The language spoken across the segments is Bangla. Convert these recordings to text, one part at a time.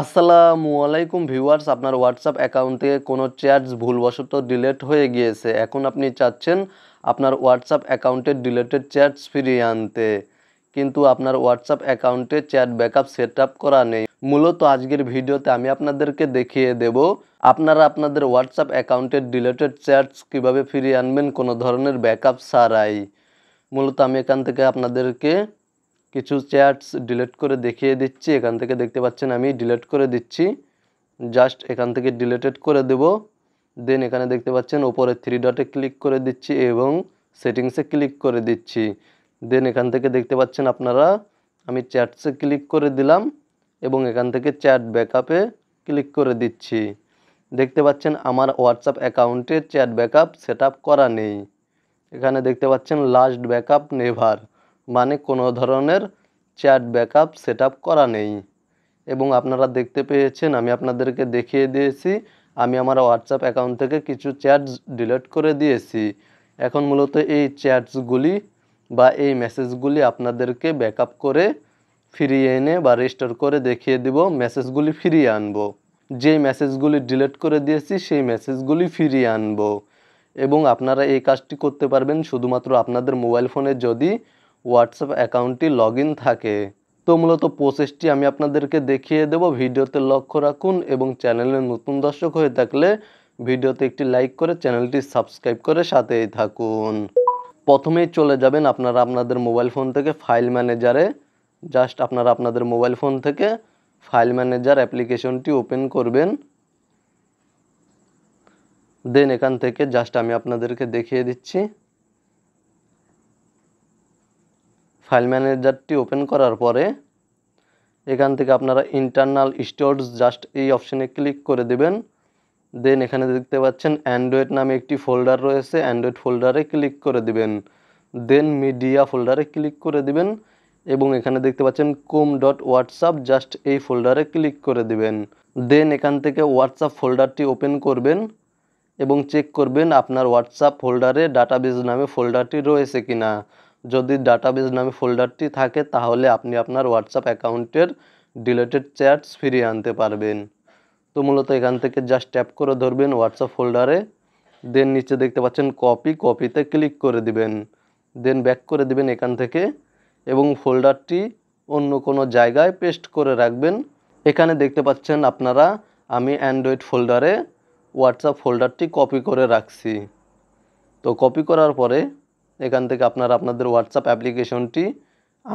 আসসালামু আলাইকুম ভিউয়ার্স আপনার হোয়াটসঅ্যাপ অ্যাকাউন্টে কোনো চ্যাটস ভুলবশত ডিলেট হয়ে গিয়েছে এখন আপনি চাচ্ছেন আপনার হোয়াটসঅ্যাপ অ্যাকাউন্টে ডিলেটেড চ্যাটস ফিরিয়ে আনতে কিন্তু আপনার হোয়াটসঅ্যাপ অ্যাকাউন্টে চ্যাট ব্যাকআপ সেট আপ করা নেই মূলত আজকের ভিডিওতে আমি আপনাদেরকে দেখিয়ে দেব আপনারা আপনাদের হোয়াটসঅ্যাপ অ্যাকাউন্টের ডিলেটেড চ্যাটস কিভাবে ফিরিয়ে আনবেন কোনো ধরনের ব্যাকআপ সারাই মূলত আমি এখান থেকে আপনাদেরকে কিছু চ্যাটস ডিলেট করে দেখিয়ে দিচ্ছি এখান থেকে দেখতে পাচ্ছেন আমি ডিলেট করে দিচ্ছি জাস্ট এখান থেকে ডিলেটেড করে দেব দেন এখানে দেখতে পাচ্ছেন ওপরে থ্রি ডটে ক্লিক করে দিচ্ছি এবং সেটিংসে ক্লিক করে দিচ্ছি দেন এখান থেকে দেখতে পাচ্ছেন আপনারা আমি চ্যাটসে ক্লিক করে দিলাম এবং এখান থেকে চ্যাট ব্যাকআপে ক্লিক করে দিচ্ছি দেখতে পাচ্ছেন আমার হোয়াটসঅ্যাপ অ্যাকাউন্টে চ্যাট ব্যাকআপ সেট করা নেই এখানে দেখতে পাচ্ছেন লাস্ট ব্যাকআপ নেভার মানে কোনো ধরনের চ্যাট ব্যাকআপ সেট করা নেই এবং আপনারা দেখতে পেয়েছেন আমি আপনাদেরকে দেখিয়ে দিয়েছি আমি আমার হোয়াটসঅ্যাপ অ্যাকাউন্ট থেকে কিছু চ্যাট ডিলিট করে দিয়েছি এখন মূলত এই চ্যাটসগুলি বা এই মেসেজগুলি আপনাদেরকে ব্যাকআপ করে ফিরিয়ে এনে বা রেজিস্টার করে দেখিয়ে দিব মেসেজগুলি ফিরিয়ে আনব যে মেসেজগুলি ডিলিট করে দিয়েছি সেই মেসেজগুলি ফিরিয়ে আনব এবং আপনারা এই কাজটি করতে পারবেন শুধুমাত্র আপনাদের মোবাইল ফোনে যদি হোয়াটসঅ্যাপ অ্যাকাউন্টটি লগ থাকে তো মূলত প্রসেসটি আমি আপনাদেরকে দেখিয়ে দেব ভিডিওতে লক্ষ্য রাখুন এবং চ্যানেলে নতুন দর্শক হয়ে থাকলে ভিডিওতে একটি লাইক করে চ্যানেলটি সাবস্ক্রাইব করে সাথেই থাকুন প্রথমেই চলে যাবেন আপনারা আপনাদের মোবাইল ফোন থেকে ফাইল ম্যানেজারে জাস্ট আপনারা আপনাদের মোবাইল ফোন থেকে ফাইল ম্যানেজার অ্যাপ্লিকেশনটি ওপেন করবেন দেন এখান থেকে জাস্ট আমি আপনাদেরকে দেখিয়ে দিচ্ছি ফাইল ম্যানেজারটি ওপেন করার পরে এখান থেকে আপনারা ইন্টারনাল স্টোরস জাস্ট এই অপশানে ক্লিক করে দেবেন দেন এখানে দেখতে পাচ্ছেন অ্যান্ড্রয়েড নামে একটি ফোল্ডার রয়েছে অ্যান্ড্রয়েড ফোল্ডারে ক্লিক করে দিবেন দেন মিডিয়া ফোল্ডারে ক্লিক করে দিবেন এবং এখানে দেখতে পাচ্ছেন কোম ডট হোয়াটসঅ্যাপ জাস্ট এই ফোল্ডারে ক্লিক করে দিবেন দেন এখান থেকে হোয়াটসঅ্যাপ ফোল্ডারটি ওপেন করবেন এবং চেক করবেন আপনার হোয়াটসঅ্যাপ ফোল্ডারে ডাটাবেজ নামে ফোল্ডারটি রয়েছে কিনা যদি ডাটাবেস নামে ফোল্ডারটি থাকে তাহলে আপনি আপনার হোয়াটসঅ্যাপ অ্যাকাউন্টের ডিলেটেড চ্যাটস ফিরিয়ে আনতে পারবেন তো মূলত এখান থেকে জাস্ট ট্যাপ করে ধরবেন হোয়াটসঅ্যাপ ফোল্ডারে দেন নিচে দেখতে পাচ্ছেন কপি কপিতে ক্লিক করে দিবেন দেন ব্যাক করে দিবেন এখান থেকে এবং ফোল্ডারটি অন্য কোনো জায়গায় পেস্ট করে রাখবেন এখানে দেখতে পাচ্ছেন আপনারা আমি অ্যান্ড্রয়েড ফোল্ডারে হোয়াটসঅ্যাপ ফোল্ডারটি কপি করে রাখছি তো কপি করার পরে এখান থেকে আপনারা আপনাদের হোয়াটসঅ্যাপ অ্যাপ্লিকেশনটি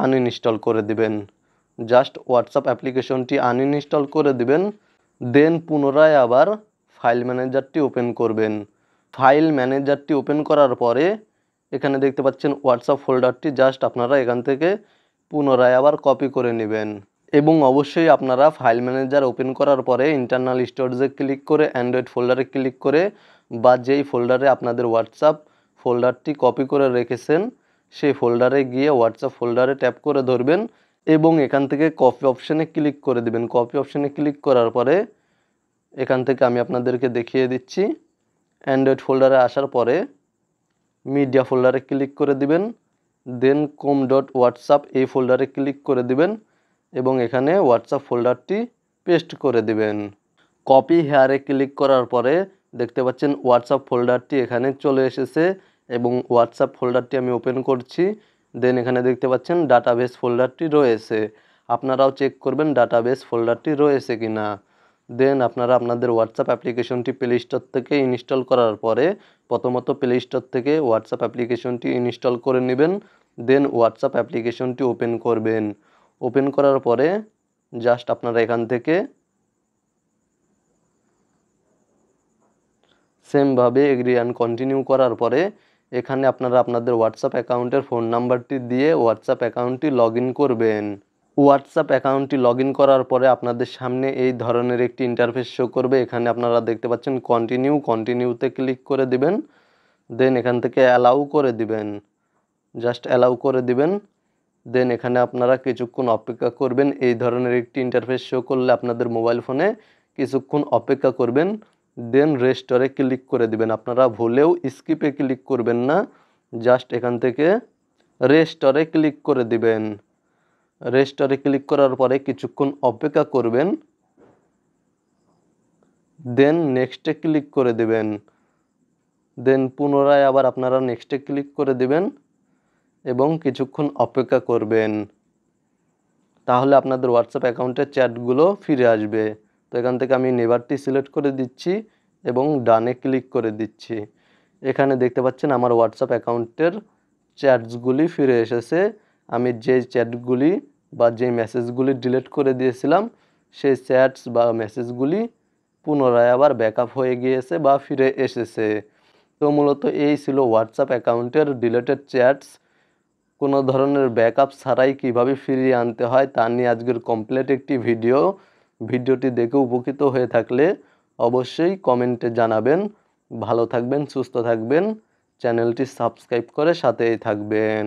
আনইনস্টল করে দিবেন জাস্ট হোয়াটসঅ্যাপ অ্যাপ্লিকেশনটি আনইনস্টল করে দিবেন দেন পুনরায় আবার ফাইল ম্যানেজারটি ওপেন করবেন ফাইল ম্যানেজারটি ওপেন করার পরে এখানে দেখতে পাচ্ছেন হোয়াটসঅ্যাপ ফোল্ডারটি জাস্ট আপনারা এখান থেকে পুনরায় আবার কপি করে নেবেন এবং অবশ্যই আপনারা ফাইল ম্যানেজার ওপেন করার পরে ইন্টারনাল স্টোরেজে ক্লিক করে অ্যান্ড্রয়েড ফোল্ডারে ক্লিক করে বা যেই ফোল্ডারে আপনাদের হোয়াটসঅ্যাপ ফোল্ডারটি কপি করে রেখেছেন সেই ফোল্ডারে গিয়ে হোয়াটসঅ্যাপ ফোল্ডারে ট্যাপ করে ধরবেন এবং এখান থেকে কপি অপশানে ক্লিক করে দেবেন কপি অপশানে ক্লিক করার পরে এখান থেকে আমি আপনাদেরকে দেখিয়ে দিচ্ছি অ্যান্ড্রয়েড ফোল্ডারে আসার পরে মিডিয়া ফোল্ডারে ক্লিক করে দিবেন দেন কম ডট হোয়াটসঅ্যাপ এই ফোল্ডারে ক্লিক করে দিবেন এবং এখানে হোয়াটসঅ্যাপ ফোল্ডারটি পেস্ট করে দিবেন কপি হেয়ারে ক্লিক করার পরে দেখতে পাচ্ছেন হোয়াটসঅ্যাপ ফোল্ডারটি এখানে চলে এসেছে এবং হোয়াটসঅ্যাপ ফোল্ডারটি আমি ওপেন করছি দেন এখানে দেখতে পাচ্ছেন ডাটাবেস ফোল্ডারটি রয়েছে আপনারাও চেক করবেন ডাটাবেস ফোল্ডারটি রয়েছে কি না দেন আপনারা আপনাদের হোয়াটসঅ্যাপ অ্যাপ্লিকেশনটি প্লে স্টোর থেকে ইনস্টল করার পরে প্রথমত প্লে স্টোর থেকে হোয়াটসঅ্যাপ অ্যাপ্লিকেশনটি ইনস্টল করে নেবেন দেন হোয়াটসঅ্যাপ অ্যাপ্লিকেশনটি ওপেন করবেন ওপেন করার পরে জাস্ট আপনারা এখান থেকে সেমভাবে এগ্রি অ্যান্ড কন্টিনিউ করার পরে এখানে আপনারা আপনাদের হোয়াটসঅ্যাপ অ্যাকাউন্টের ফোন নাম্বারটি দিয়ে হোয়াটসঅ্যাপ অ্যাকাউন্টটি লগ করবেন হোয়াটসঅ্যাপ অ্যাকাউন্টটি লগ করার পরে আপনাদের সামনে এই ধরনের একটি ইন্টারফেস শো করবে এখানে আপনারা দেখতে পাচ্ছেন কন্টিনিউ কন্টিনিউতে ক্লিক করে দিবেন দেন এখান থেকে অ্যালাউ করে দিবেন জাস্ট অ্যালাউ করে দিবেন দেন এখানে আপনারা কিছুক্ষণ অপেক্ষা করবেন এই ধরনের একটি ইন্টারফেস শো করলে আপনাদের মোবাইল ফোনে কিছুক্ষণ অপেক্ষা করবেন দেন রেস্টরে ক্লিক করে দিবেন আপনারা ভুলেও স্কিপে ক্লিক করবেন না জাস্ট এখান থেকে রেস্টরে ক্লিক করে দিবেন রেস্টরে ক্লিক করার পরে কিছুক্ষণ অপেক্ষা করবেন দেন নেক্সটে ক্লিক করে দিবেন দেন পুনরায় আবার আপনারা নেক্সটে ক্লিক করে দিবেন এবং কিছুক্ষণ অপেক্ষা করবেন তাহলে আপনাদের হোয়াটসঅ্যাপ অ্যাকাউন্টে চ্যাটগুলো ফিরে আসবে তো এখান থেকে আমি নেবারটি সিলেক্ট করে দিচ্ছি এবং ডানে ক্লিক করে দিচ্ছি এখানে দেখতে পাচ্ছেন আমার হোয়াটসঅ্যাপ অ্যাকাউন্টের চ্যাটসগুলি ফিরে এসেছে আমি যে চ্যাটগুলি বা যে মেসেজগুলি ডিলিট করে দিয়েছিলাম সেই চ্যাটস বা মেসেজগুলি পুনরায় আবার ব্যাকআপ হয়ে গিয়েছে বা ফিরে এসেছে তো মূলত এই ছিল হোয়াটসঅ্যাপ অ্যাকাউন্টের ডিলেটেড চ্যাটস কোনো ধরনের ব্যাকআপ ছাড়াই কিভাবে ফিরিয়ে আনতে হয় তা নিয়ে আজকের কমপ্লিট একটি ভিডিও ভিডিওটি দেখে উপকৃত হয়ে থাকলে অবশ্যই কমেন্টে জানাবেন ভালো থাকবেন সুস্থ থাকবেন চ্যানেলটি সাবস্ক্রাইব করে সাথেই থাকবেন